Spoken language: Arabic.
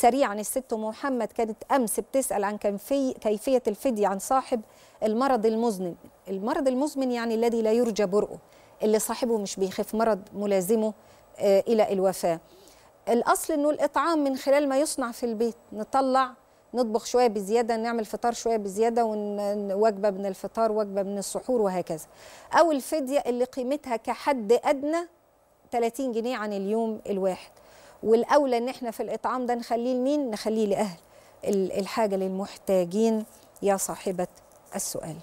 سريعا الست محمد كانت امس بتسال عن كيفيه الفديه عن صاحب المرض المزمن المرض المزمن يعني الذي لا يرجى برؤه اللي صاحبه مش بيخاف مرض ملازمه آه، الى الوفاه الاصل انه الاطعام من خلال ما يصنع في البيت نطلع نطبخ شويه بزياده نعمل فطار شويه بزياده وجبه من الفطار وجبه من السحور وهكذا او الفديه اللي قيمتها كحد ادنى 30 جنيه عن اليوم الواحد والاولى ان احنا في الاطعام ده نخليه لمين نخليه لاهل الحاجه للمحتاجين يا صاحبه السؤال